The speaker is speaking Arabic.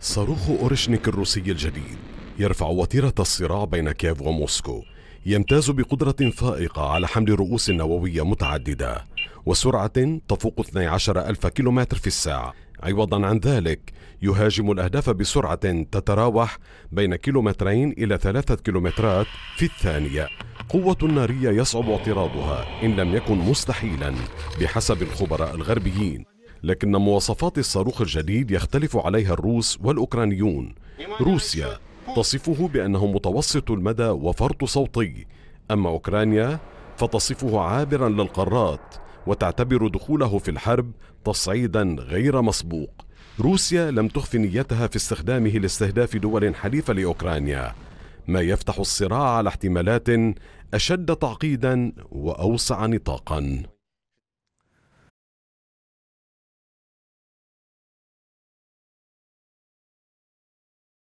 صاروخ أورشنيك الروسي الجديد يرفع وتيرة الصراع بين كييف وموسكو يمتاز بقدرة فائقة على حمل رؤوس نووية متعددة وسرعة تفوق 12 ألف كيلومتر في الساعة عوضا عن ذلك يهاجم الأهداف بسرعة تتراوح بين كيلومترين إلى ثلاثة كيلومترات في الثانية قوة نارية يصعب اعتراضها إن لم يكن مستحيلا بحسب الخبراء الغربيين لكن مواصفات الصاروخ الجديد يختلف عليها الروس والأوكرانيون روسيا تصفه بأنه متوسط المدى وفرط صوتي أما أوكرانيا فتصفه عابرا للقارات وتعتبر دخوله في الحرب تصعيدا غير مسبوق روسيا لم تخف نيتها في استخدامه لاستهداف دول حليفة لأوكرانيا ما يفتح الصراع على احتمالات أشد تعقيدا وأوسع نطاقا